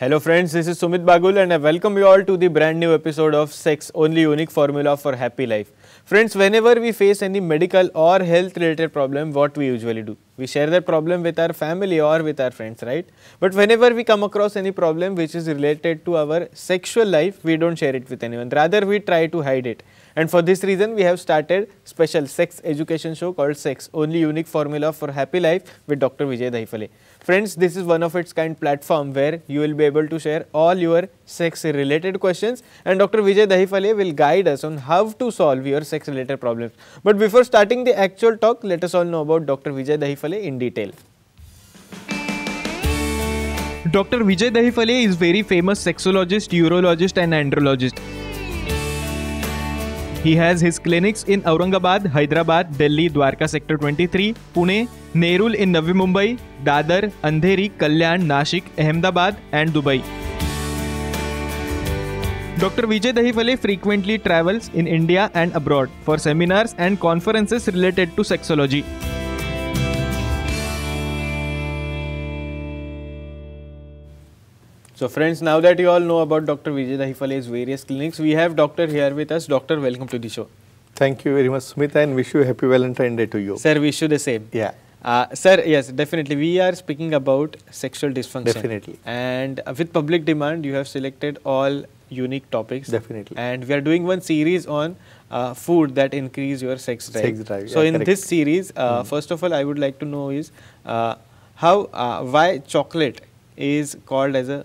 Hello friends, this is Sumit Bagul and I welcome you all to the brand new episode of Sex Only Unique Formula for Happy Life. Friends, whenever we face any medical or health related problem, what we usually do? We share that problem with our family or with our friends, right? But whenever we come across any problem which is related to our sexual life, we don't share it with anyone. Rather, we try to hide it. And for this reason, we have started special sex education show called Sex Only Unique Formula for Happy Life with Dr. Vijay Daifale. Friends, this is one of its kind platform where you will be able to share all your sex related questions and Dr. Vijay Dahifale will guide us on how to solve your sex related problems. But before starting the actual talk, let us all know about Dr. Vijay Dahifale in detail. Dr. Vijay Dahifale is very famous sexologist, urologist and andrologist. He has his clinics in Aurangabad, Hyderabad, Delhi, Dwarka Sector 23, Pune, Nerul in Navi Mumbai, Dadar, Andheri, Kalyan, Nashik, Ahmedabad, and Dubai. Dr. Vijay Dahifale frequently travels in India and abroad for seminars and conferences related to sexology. So friends, now that you all know about Dr. Vijay Dahifale's various clinics, we have doctor here with us. Doctor, welcome to the show. Thank you very much, Smita, and wish you a happy Valentine's Day to you. Sir, wish you the same. Yeah. Uh, sir, yes, definitely. We are speaking about sexual dysfunction. Definitely. And uh, with public demand, you have selected all unique topics. Definitely. And we are doing one series on uh, food that increase your sex drive. Sex drive. So in correct. this series, mm. first of all, I would like to know is uh, how uh, why chocolate is called as a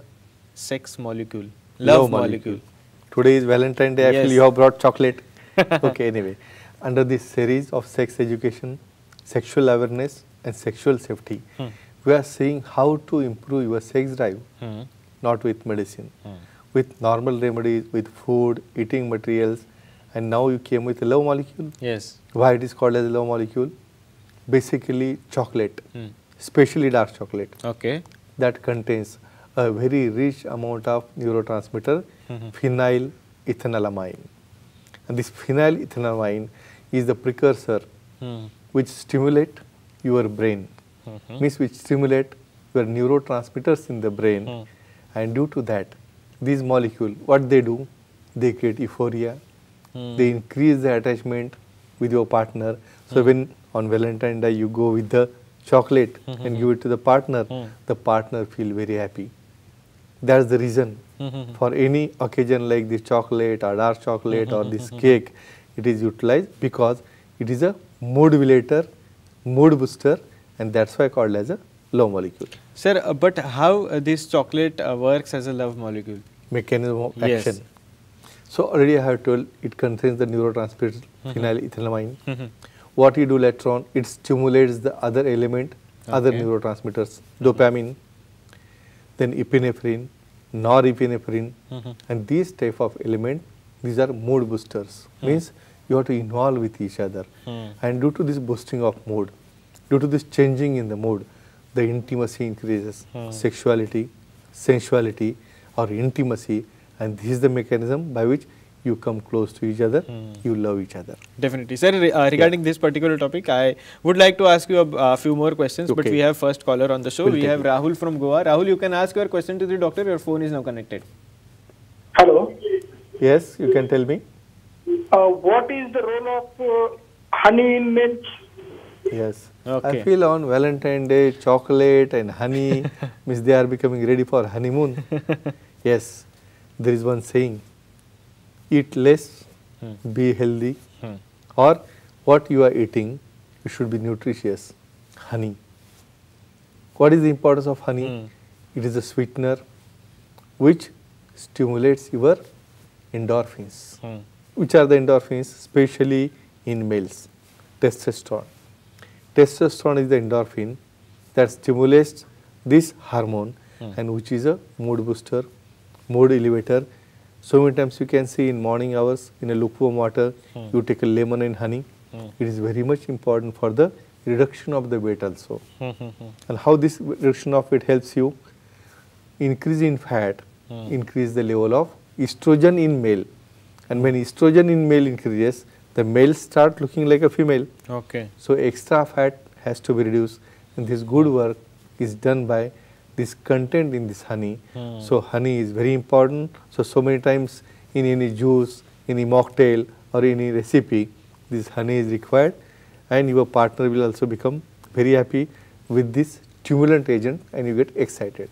sex molecule, love molecule. molecule. Today is Valentine Day. Yes. Actually, you have brought chocolate. okay, anyway. Under this series of sex education, sexual awareness and sexual safety, hmm. we are seeing how to improve your sex drive, hmm. not with medicine. Hmm. With normal remedies, with food, eating materials, and now you came with a love molecule. Yes. Why it is called as a love molecule? Basically, chocolate, especially hmm. dark chocolate. Okay. That contains a very rich amount of neurotransmitter mm -hmm. And this phenylethylamine is the precursor mm. which stimulate your brain, mm -hmm. means which stimulate your neurotransmitters in the brain. Hmm. And due to that, these molecule, what they do, they create euphoria, hmm. they increase the attachment with your partner. So hmm. when on Valentine Day you go with the chocolate and give it to the partner, the partner feel very happy. That's the reason mm-hmm. for any occasion like this chocolate or dark chocolate or mm-hmm. this mm-hmm. cake, it is utilized because it is a modulator, mood booster and that's why called as a love molecule. Sir, uh, but how uh, this chocolate uh, works as a love molecule? Mechanism of yes. action. So already I have told it contains the neurotransmitter phenylethylamine. Mm -hmm. What you do later on, it stimulates the other element, okay. other neurotransmitters, mm -hmm. dopamine, then epinephrine, norepinephrine, mm -hmm. and these type of element, these are mood boosters. Mm. Means you have to involve with each other. Mm. And due to this boosting of mood, due to this changing in the mood, the intimacy increases, hmm. sexuality, sensuality, or intimacy, and this is the mechanism by which you come close to each other, mm. you love each other. Definitely. Sir, uh, regarding yeah. this particular topic, I would like to ask you a, a few more questions, okay. but we have first caller on the show. We'll we have Rahul from Goa. Rahul, you can ask your question to the doctor. Your phone is now connected. Hello. Yes, you can tell me. Uh, what is the role of uh, honey in marriage? Yes. Okay. I feel on Valentine Day, chocolate and honey, means they are becoming ready for honeymoon. yes. There is one saying, eat less, hmm. be healthy, hmm. or what you are eating, should be nutritious. Honey. What is the importance of honey? Hmm. It is a sweetener which stimulates your endorphins. Hmm. Which are the endorphins? Especially in males. Testosterone. Testosterone is the endorphin that stimulates this hormone hmm. and which is a mood booster, mood elevator, so many times you can see in morning hours in a lukewarm water, hmm. you take a lemon and honey. Hmm. It is very much important for the reduction of the weight also. Hmm, and how this reduction of weight helps you? Increase in fat, increase the level of estrogen in male. And when estrogen in male increases, the male start looking like a female. Okay. So extra fat has to be reduced. And this good work is done by this content in this honey. Hmm. So honey is very important. So so many times in any juice, any mocktail or any recipe, this honey is required and your partner will also become very happy with this stimulant agent and you get excited.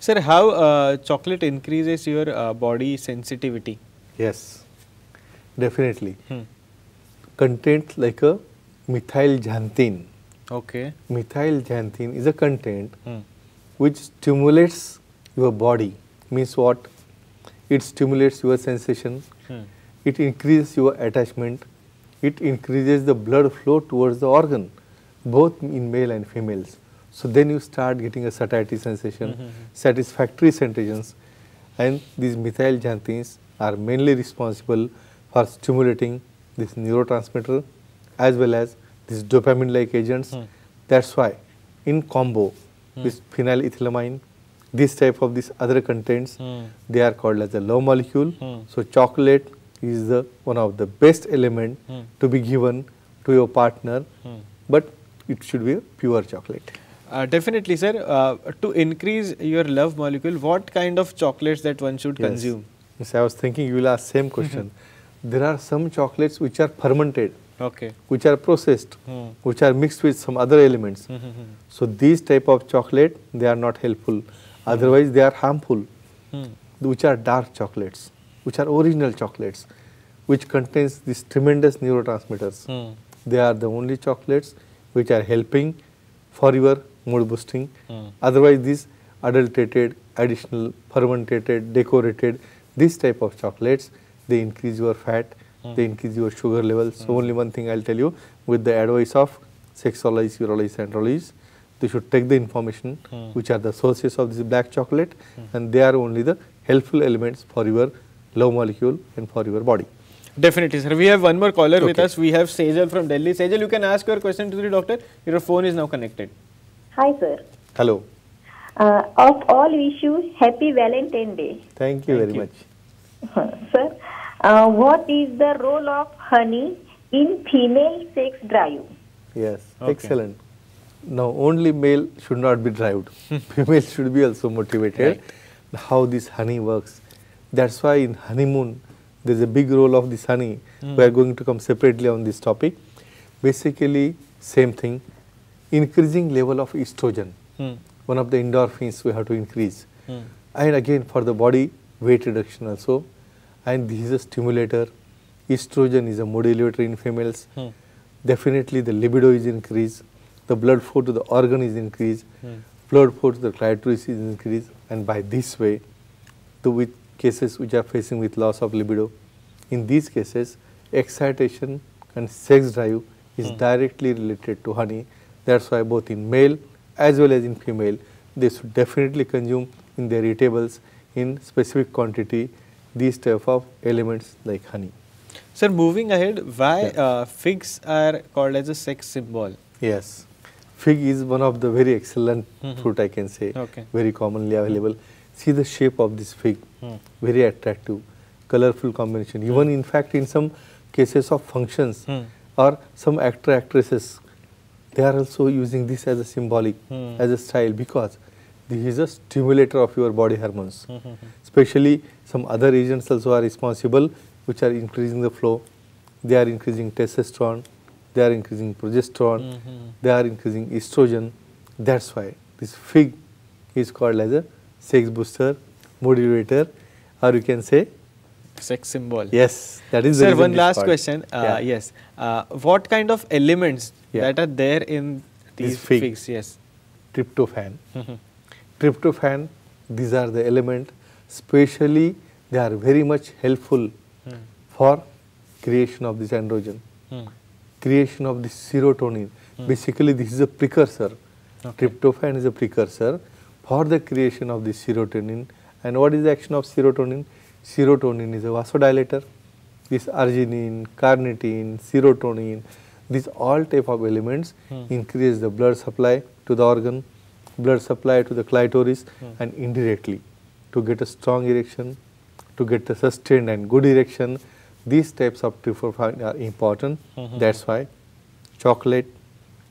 Sir, how uh, chocolate increases your uh, body sensitivity? Yes, definitely. Hmm. Content like a methyl xanthine. Okay. Methyl xanthine is a content hmm which stimulates your body. Means what? It stimulates your sensation. Hmm. It increases your attachment. It increases the blood flow towards the organ, both in male and females. So then you start getting a satiety sensation, mm -hmm. satisfactory sensations, and these methyl xanthines are mainly responsible for stimulating this neurotransmitter as well as these dopamine-like agents. Hmm. That's why in combo, mm. with phenylethylamine, this type of these other contents, mm. they are called as a low molecule. Mm. So chocolate is the one of the best element hmm. to be given to your partner, hmm. but it should be a pure chocolate. Uh, definitely, sir. Uh, to increase your love molecule, what kind of chocolates that one should yes. consume? Yes, I was thinking you will ask same question. there are some chocolates which are fermented okay. which are processed, hmm. which are mixed with some other elements. Hmm, hmm, hmm, so these type of chocolate, they are not helpful. Otherwise, they are harmful, which are dark chocolates, which are original chocolates, which contains these tremendous neurotransmitters. They are the only chocolates which are helping for your mood boosting. Otherwise, these adulterated, additional, fermented, decorated, this type of chocolates, they increase your fat, Hmm. they increase your sugar levels. So only one thing I'll tell you with the advice of sexologists, and andrologists, they should take the information hmm. which are the sources of this black chocolate hmm. and they are only the helpful elements for your love molecule and for your body. Definitely, sir. We have one more caller okay. with us. We have Sejal from Delhi. Sejal, you can ask your question to the doctor. Your phone is now connected. Hi, sir. Hello. Uh, of all issues, happy Valentine Day. Thank you Thank very you. much. sir, uh, what is the role of honey in female sex drive? Yes, okay. excellent. Now, only male should not be driven. Female should be also motivated. Right. How this honey works. That's why in honeymoon, there's a big role of this honey. Mm. We are going to come separately on this topic. Basically, same thing. Increasing level of estrogen. Mm. One of the endorphins we have to increase. Mm. And again, for the body, weight reduction also and this is a stimulator. Estrogen is a modulator in females. Hmm. Definitely the libido is increased, the blood flow to the organ is increased, hmm. blood flow to the clitoris is increased, and by this way, the with cases which are facing with loss of libido, in these cases, excitation and sex drive is hmm. directly related to honey. That's why both in male as well as in female, they should definitely consume in their eatables in specific quantity these type of elements like honey. Sir, moving ahead, why yeah. uh, figs are called as a sex symbol? Yes, fig is one of the very excellent mm -hmm. fruit I can say, okay. very commonly mm-hmm. available. See the shape of this fig, mm. very attractive, colorful combination. Mm. Even mm. in fact, in some cases of functions mm. or some actor actresses, they are also using this as a symbolic, mm. as a style because this is a stimulator of your body hormones. Especially some other agents also are responsible which are increasing the flow. They are increasing testosterone, they are increasing progesterone, mm -hmm. they are increasing estrogen. That's why this fig is called as a sex booster, modulator, or you can say sex symbol. Yes, that is. Sir, one last part. question. Uh, yeah. Yes, uh, what kind of elements yeah. that are there in these figs? Yes, tryptophan. tryptophan, these are the element, specially they are very much helpful hmm. for creation of this androgen, hmm. creation of this serotonin. Hmm. Basically, this is a precursor. Okay. Tryptophan is a precursor for the creation of this serotonin. And what is the action of serotonin? Serotonin is a vasodilator. This arginine, carnitine, serotonin, these all type of elements increase the blood supply to the organ blood supply to the clitoris mm. and indirectly to get a strong erection, to get a sustained and good erection. These types of tuberculin are important. Mm -hmm. That's why chocolate,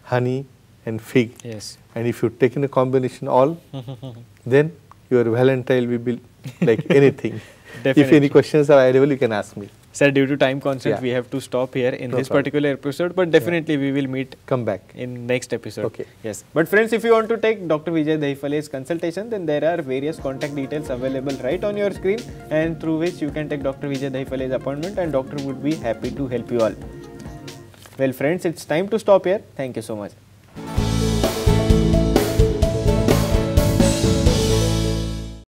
honey and fig. Yes. And if you take in a combination all, then your valentine will be like anything. if any questions are available, you can ask me. Sir, due to time constraints, yeah. we have to stop here in no this problem. particular episode, but definitely yeah. we will meet. Come back. In next episode. Okay. Yes. But friends, if you want to take Dr. Vijay Daifale's consultation, then there are various contact details available right on your screen and through which you can take Dr. Vijay Daifale's appointment and doctor would be happy to help you all. Well friends, it's time to stop here. Thank you so much.